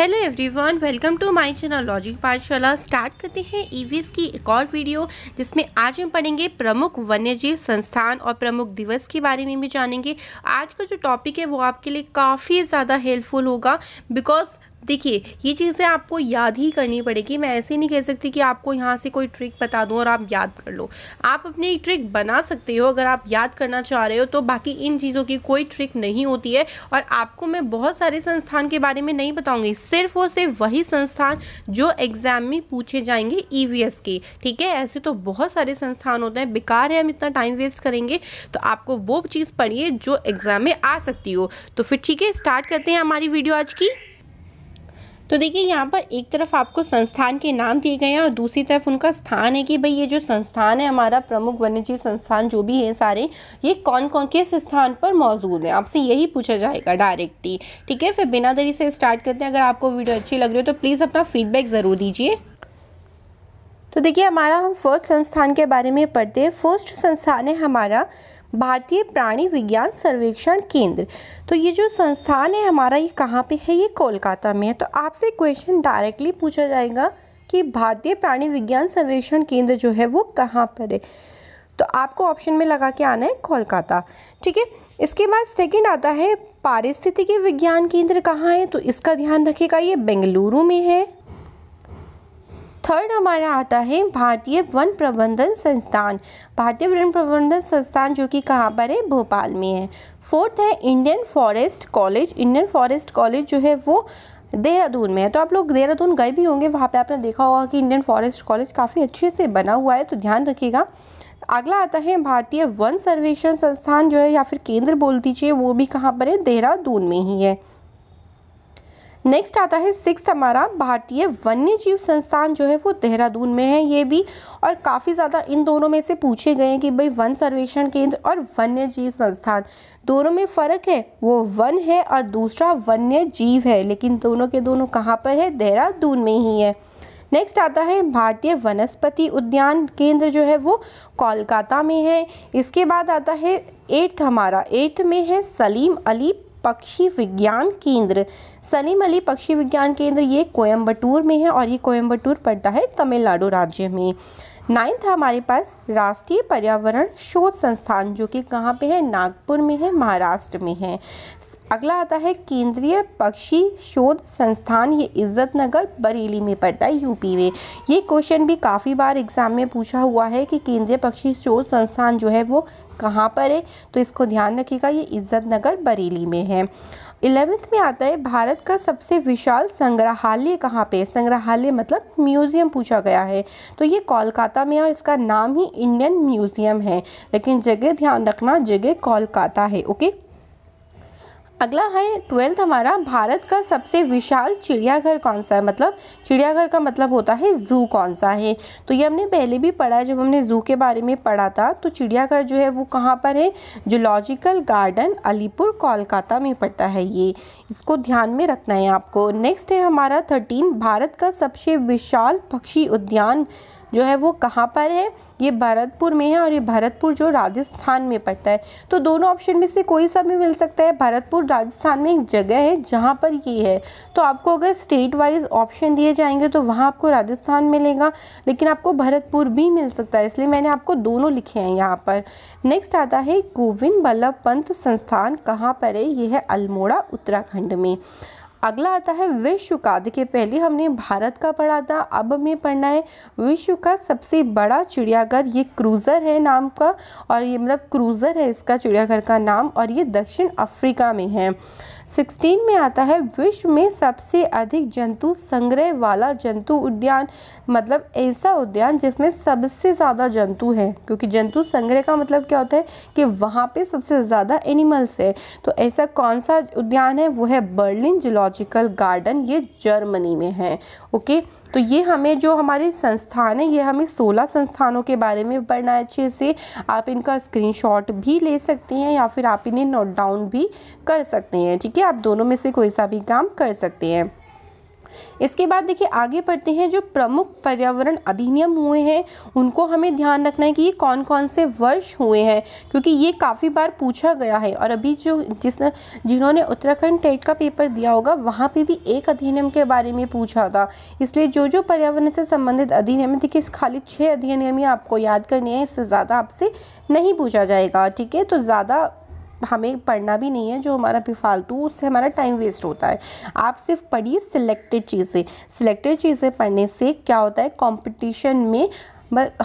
hello everyone welcome to my channel logic Pathshala start करते हैं EVS e की एक और वीडियो जिसमें आज हम पढ़ेंगे प्रमुख वन्यजीव संस्थान और प्रमुख दिवस के बारे में भी जानेंगे आज का जो टॉपिक है वो आपके लिए काफ़ी ज़्यादा हेल्पफुल होगा बिकॉज देखिए ये चीज़ें आपको याद ही करनी पड़ेगी मैं ऐसे नहीं कह सकती कि आपको यहाँ से कोई ट्रिक बता दूँ और आप याद कर लो आप अपनी ट्रिक बना सकते हो अगर आप याद करना चाह रहे हो तो बाकी इन चीज़ों की कोई ट्रिक नहीं होती है और आपको मैं बहुत सारे संस्थान के बारे में नहीं बताऊँगी सिर्फ और सिर्फ वही संस्थान जो एग्ज़ाम में पूछे जाएंगे ई e के ठीक है ऐसे तो बहुत सारे संस्थान होते हैं बेकार है हम इतना टाइम वेस्ट करेंगे तो आपको वो चीज़ पढ़िए जो एग्ज़ाम में आ सकती हो तो फिर ठीक है स्टार्ट करते हैं हमारी वीडियो आज की तो देखिए यहाँ पर एक तरफ आपको संस्थान के नाम दिए गए हैं और दूसरी तरफ उनका स्थान है कि भाई ये जो संस्थान है हमारा प्रमुख वन्यजीव संस्थान जो भी है सारे ये कौन कौन किस स्थान पर मौजूद है आपसे यही पूछा जाएगा डायरेक्टली ठीक है फिर बिना देरी से स्टार्ट करते हैं अगर आपको वीडियो अच्छी लग रही हो तो प्लीज़ अपना फीडबैक ज़रूर दीजिए तो देखिए हमारा हम फर्स्ट संस्थान के बारे में पढ़ते हैं फर्स्ट संस्थान है हमारा भारतीय प्राणी विज्ञान सर्वेक्षण केंद्र तो ये जो संस्थान है हमारा ये कहाँ पे है ये कोलकाता में है तो आपसे क्वेश्चन डायरेक्टली पूछा जाएगा कि भारतीय प्राणी विज्ञान सर्वेक्षण केंद्र जो है वो कहाँ पर है तो आपको ऑप्शन में लगा के आना है कोलकाता ठीक है इसके बाद सेकंड आता है पारिस्थितिकी विज्ञान केंद्र कहाँ है तो इसका ध्यान रखेगा ये बेंगलुरु में है थर्ड हमारा आता है भारतीय वन प्रबंधन संस्थान भारतीय वन प्रबंधन संस्थान जो कि कहाँ पर है भोपाल में है फोर्थ है Indian forest college Indian forest college जो है वो देहरादून में है तो आप लोग देहरादून गए भी होंगे वहाँ पे आपने देखा होगा कि इंडियन फॉरेस्ट कॉलेज काफ़ी अच्छे से बना हुआ है तो ध्यान रखिएगा अगला आता है भारतीय वन सर्वेक्षण संस्थान जो है या फिर केंद्र बोल दीजिए वो भी कहाँ पर है देहरादून में ही है नेक्स्ट आता है सिक्स हमारा भारतीय वन्य जीव संस्थान जो है वो देहरादून में है ये भी और काफ़ी ज़्यादा इन दोनों में से पूछे गए हैं कि भाई वन सर्वेक्षण केंद्र और वन्य जीव संस्थान दोनों में फ़र्क है वो वन है और दूसरा वन्य जीव है लेकिन दोनों के दोनों कहाँ पर है देहरादून में ही है नेक्स्ट आता है भारतीय वनस्पति उद्यान केंद्र जो है वो कोलकाता में है इसके बाद आता है एट्थ हमारा एट्थ में है सलीम अली पक्षी विज्ञान केंद्र सलीम अली पक्षी विज्ञान केंद्र ये कोयम्बटूर में है और ये कोयम्बटूर पड़ता है तमिलनाडु राज्य में नाइन्थ है हमारे पास राष्ट्रीय पर्यावरण शोध संस्थान जो कि कहाँ पे है नागपुर में है महाराष्ट्र में है अगला आता है केंद्रीय पक्षी शोध संस्थान ये इज्जत नगर बरेली में पड़ता है यूपी में ये क्वेश्चन भी काफ़ी बार एग्जाम में पूछा हुआ है कि केंद्रीय पक्षी शोध संस्थान जो है वो कहाँ पर है तो इसको ध्यान रखिएगा ये इज्जत नगर बरेली में है इलेवेंथ में आता है भारत का सबसे विशाल संग्रहालय कहाँ पे संग्रहालय मतलब म्यूज़ियम पूछा गया है तो ये कोलकाता में और इसका नाम ही इंडियन म्यूज़ियम है लेकिन जगह ध्यान रखना जगह कोलकाता है ओके अगला है ट्वेल्थ हमारा भारत का सबसे विशाल चिड़ियाघर कौन सा है मतलब चिड़ियाघर का मतलब होता है ज़ू कौन सा है तो ये हमने पहले भी पढ़ा है जब हमने ज़ू के बारे में पढ़ा था तो चिड़ियाघर जो है वो कहाँ पर है जोलॉजिकल गार्डन अलीपुर कोलकाता में पड़ता है ये इसको ध्यान में रखना है आपको नेक्स्ट है हमारा थर्टीन भारत का सबसे विशाल पक्षी उद्यान जो है वो कहाँ पर है ये भरतपुर में है और ये भरतपुर जो राजस्थान में पड़ता है तो दोनों ऑप्शन में से कोई सा भी मिल सकता है भरतपुर राजस्थान में एक जगह है जहाँ पर ये है तो आपको अगर स्टेट वाइज ऑप्शन दिए जाएंगे तो वहाँ आपको राजस्थान मिलेगा लेकिन आपको भरतपुर भी मिल सकता है इसलिए मैंने आपको दोनों लिखे हैं यहाँ पर नेक्स्ट आता है गोविंद बल्लभ पंत संस्थान कहाँ पर है ये है अल्मोड़ा उत्तराखंड में अगला आता है विश्व का देखिए पहले हमने भारत का पढ़ा था अब हमें पढ़ना है विश्व का सबसे बड़ा चिड़ियाघर ये क्रूज़र है नाम का और ये मतलब क्रूज़र है इसका चिड़ियाघर का नाम और ये दक्षिण अफ्रीका में है सिक्सटीन में आता है विश्व में सबसे अधिक जंतु संग्रह वाला जंतु उद्यान मतलब ऐसा उद्यान जिसमें सबसे ज़्यादा जंतु है क्योंकि जंतु संग्रह का मतलब क्या होता है कि वहाँ पे सबसे ज़्यादा एनिमल्स है तो ऐसा कौन सा उद्यान है वो है बर्लिन जोलॉजिकल गार्डन ये जर्मनी में है ओके तो ये हमें जो हमारे संस्थान है ये हमें सोलह संस्थानों के बारे में पढ़ना है अच्छे से आप इनका स्क्रीन भी ले सकते हैं या फिर आप इन्हें नोट डाउन भी कर सकते हैं ठीक है करके आप दोनों में से कोई सा भी काम कर सकते हैं इसके बाद देखिए आगे पढ़ते हैं जो प्रमुख पर्यावरण अधिनियम हुए हैं उनको हमें ध्यान रखना है कि ये कौन कौन से वर्ष हुए हैं क्योंकि ये काफ़ी बार पूछा गया है और अभी जो जिस जिन्होंने उत्तराखंड टेट का पेपर दिया होगा वहाँ पे भी एक अधिनियम के बारे में पूछा था इसलिए जो जो पर्यावरण से संबंधित अधिनियम देखिए खाली छः अधिनियम ही आपको याद करनी है इससे ज़्यादा आपसे नहीं पूछा जाएगा ठीक है तो ज़्यादा हमें पढ़ना भी नहीं है जो हमारा बेफालतू उससे हमारा टाइम वेस्ट होता है आप सिर्फ पढ़िए सिलेक्टेड चीज़ें सिलेक्टेड चीज़ें पढ़ने से क्या होता है कॉम्पिटिशन में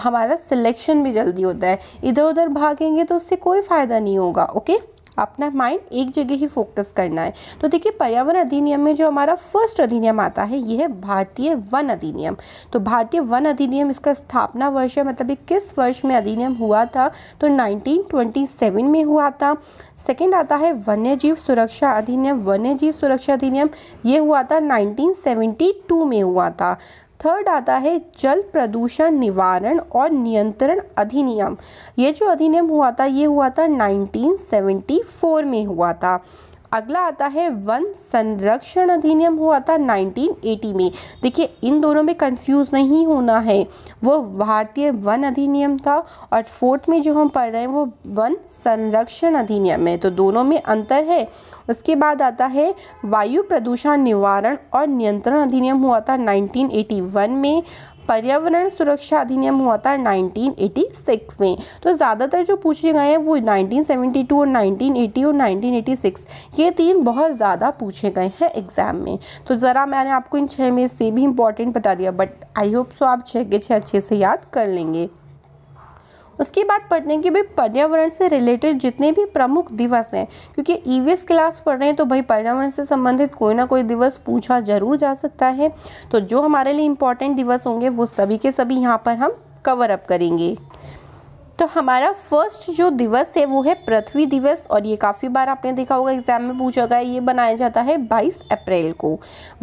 हमारा सिलेक्शन भी जल्दी होता है इधर उधर भागेंगे तो उससे कोई फ़ायदा नहीं होगा ओके अपना माइंड एक जगह ही फोकस करना है तो देखिए पर्यावरण अधिनियम में जो हमारा फर्स्ट अधिनियम आता है यह है भारतीय वन अधिनियम तो भारतीय वन अधिनियम इसका स्थापना वर्ष है मतलब किस वर्ष में अधिनियम हुआ था तो 1927 में हुआ था सेकेंड आता है वन्य जीव सुरक्षा अधिनियम वन्य जीव सुरक्षा अधिनियम ये हुआ था 1972 में हुआ था थर्ड आता है जल प्रदूषण निवारण और नियंत्रण अधिनियम ये जो अधिनियम हुआ था ये हुआ था 1974 में हुआ था अगला आता है वन संरक्षण अधिनियम हुआ था 1980 में देखिए इन दोनों में कंफ्यूज नहीं होना है वो भारतीय वन अधिनियम था और फोर्थ में जो हम पढ़ रहे हैं वो वन संरक्षण अधिनियम है तो दोनों में अंतर है उसके बाद आता है वायु प्रदूषण निवारण और नियंत्रण अधिनियम हुआ था 1981 में पर्यावरण सुरक्षा अधिनियम हुआ था 1986 में तो ज़्यादातर जो पूछे गए हैं वो 1972 और 1980 और 1986 ये तीन बहुत ज़्यादा पूछे गए हैं एग्ज़ाम में तो ज़रा मैंने आपको इन छः में से भी इम्पॉर्टेंट बता दिया बट आई होप सो आप छः के छः अच्छे से याद कर लेंगे उसके बाद पढ़ने के भी पर्यावरण से रिलेटेड जितने भी प्रमुख दिवस हैं क्योंकि ईवीएस e क्लास पढ़ रहे हैं तो भाई पर्यावरण से संबंधित कोई ना कोई दिवस पूछा जरूर जा सकता है तो जो हमारे लिए इम्पॉर्टेंट दिवस होंगे वो सभी के सभी यहाँ पर हम कवर अप करेंगे तो हमारा फर्स्ट जो दिवस है वो है पृथ्वी दिवस और ये काफ़ी बार आपने देखा होगा एग्जाम में पूछा गया ये मनाया जाता है 22 अप्रैल को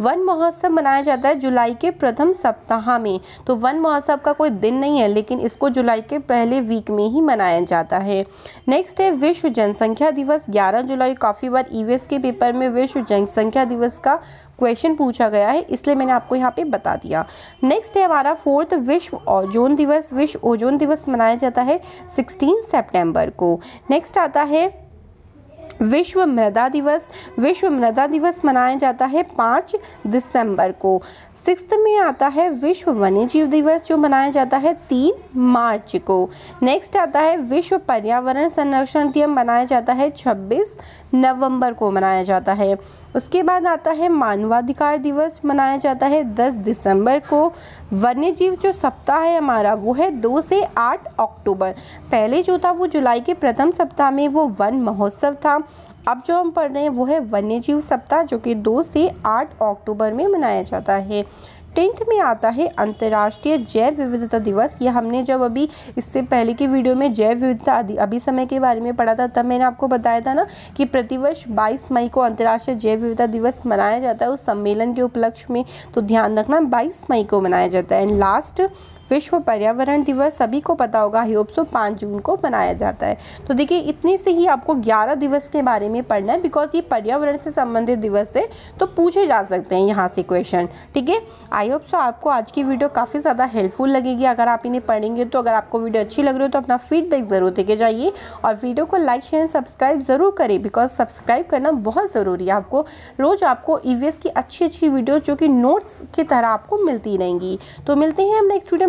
वन महोत्सव मनाया जाता है जुलाई के प्रथम सप्ताह में तो वन महोत्सव का कोई दिन नहीं है लेकिन इसको जुलाई के पहले वीक में ही मनाया जाता है नेक्स्ट है विश्व जनसंख्या दिवस ग्यारह जुलाई काफ़ी बार ईवीएस e के पेपर में विश्व जनसंख्या दिवस का क्वेश्चन पूछा गया है इसलिए मैंने आपको यहाँ पे बता दिया नेक्स्ट है हमारा फोर्थ विश्व ओजोन दिवस विश्व ओजोन दिवस मनाया जाता है सिक्सटीन सेप्टेम्बर को नेक्स्ट आता है विश्व मृदा दिवस विश्व मृदा दिवस मनाया जाता है पाँच दिसंबर को सिक्स में आता है विश्व वन्य जीव दिवस जो मनाया जाता है तीन मार्च को नेक्स्ट आता है विश्व पर्यावरण संरक्षण दिवस मनाया जाता है छब्बीस नवंबर को मनाया जाता है उसके बाद आता है मानवाधिकार दिवस मनाया जाता है 10 दिसंबर को वन्य जीव जो सप्ताह है हमारा वो है 2 से 8 अक्टूबर पहले जो था वो जुलाई के प्रथम सप्ताह में वो वन महोत्सव था अब जो हम पढ़ रहे हैं वो है वन्य जीव सप्ताह जो कि 2 से 8 अक्टूबर में मनाया जाता है टेंथ में आता है अंतर्राष्ट्रीय जैव विविधता दिवस यह हमने जब अभी इससे पहले की वीडियो में जैव विविधता अभी समय के बारे में पढ़ा था तब मैंने आपको बताया था ना कि प्रतिवर्ष बाईस मई को अंतर्राष्ट्रीय जैव विविधता दिवस मनाया जाता है उस सम्मेलन के उपलक्ष्य में तो ध्यान रखना बाईस मई को मनाया जाता है एंड लास्ट विश्व पर्यावरण दिवस सभी को पता होगा ही उपसो तो पाँच जून को मनाया जाता है तो देखिए इतने से ही आपको ग्यारह दिवस के बारे में पढ़ना है बिकॉज ये पर्यावरण से संबंधित दिवस है तो पूछे जा सकते हैं यहाँ से क्वेश्चन ठीक है आई होप सो आपको आज की वीडियो काफ़ी ज़्यादा हेल्पफुल लगेगी अगर आप इन्हें पढ़ेंगे तो अगर आपको वीडियो अच्छी लग रही हो तो अपना फीडबैक ज़रूर देके जाइए और वीडियो को लाइक शेयर सब्सक्राइब ज़रूर करें बिकॉज सब्सक्राइब करना बहुत ज़रूरी है आपको रोज़ आपको ई e की अच्छी अच्छी वीडियो जो कि नोट्स की तरह आपको मिलती रहेंगी तो मिलते हैं हम नेक्स्ट वीडियो